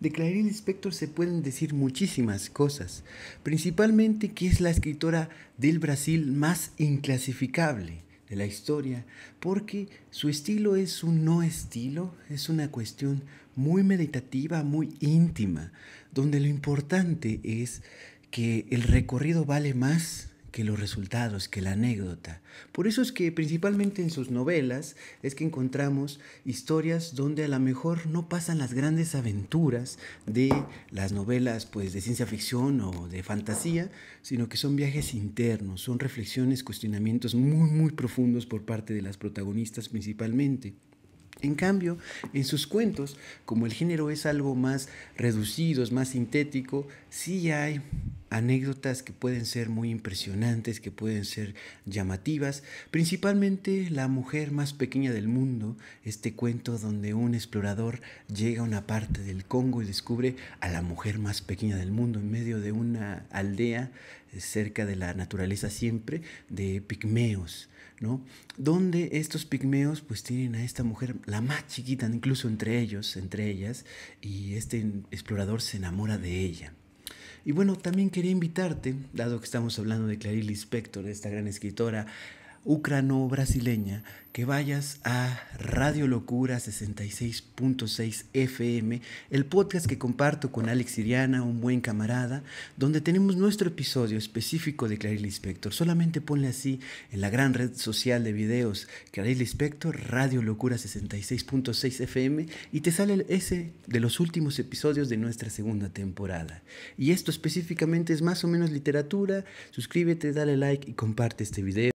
De Clarín inspector se pueden decir muchísimas cosas, principalmente que es la escritora del Brasil más inclasificable de la historia, porque su estilo es un no estilo, es una cuestión muy meditativa, muy íntima, donde lo importante es que el recorrido vale más que los resultados, que la anécdota. Por eso es que principalmente en sus novelas es que encontramos historias donde a lo mejor no pasan las grandes aventuras de las novelas pues de ciencia ficción o de fantasía, sino que son viajes internos, son reflexiones, cuestionamientos muy muy profundos por parte de las protagonistas principalmente. En cambio, en sus cuentos, como el género es algo más reducido, es más sintético, sí hay anécdotas que pueden ser muy impresionantes, que pueden ser llamativas, principalmente La mujer más pequeña del mundo, este cuento donde un explorador llega a una parte del Congo y descubre a la mujer más pequeña del mundo en medio de una aldea eh, cerca de la naturaleza siempre de pigmeos, ¿no? Donde estos pigmeos pues tienen a esta mujer la más chiquita incluso entre ellos, entre ellas y este explorador se enamora de ella. Y bueno, también quería invitarte, dado que estamos hablando de Clarice Spector, esta gran escritora, ucrano-brasileña, que vayas a Radio Locura 66.6 FM, el podcast que comparto con Alex Siriana, un buen camarada, donde tenemos nuestro episodio específico de Clarice Inspector Solamente ponle así en la gran red social de videos Clarice Inspector Radio Locura 66.6 FM, y te sale ese de los últimos episodios de nuestra segunda temporada. Y esto específicamente es más o menos literatura. Suscríbete, dale like y comparte este video.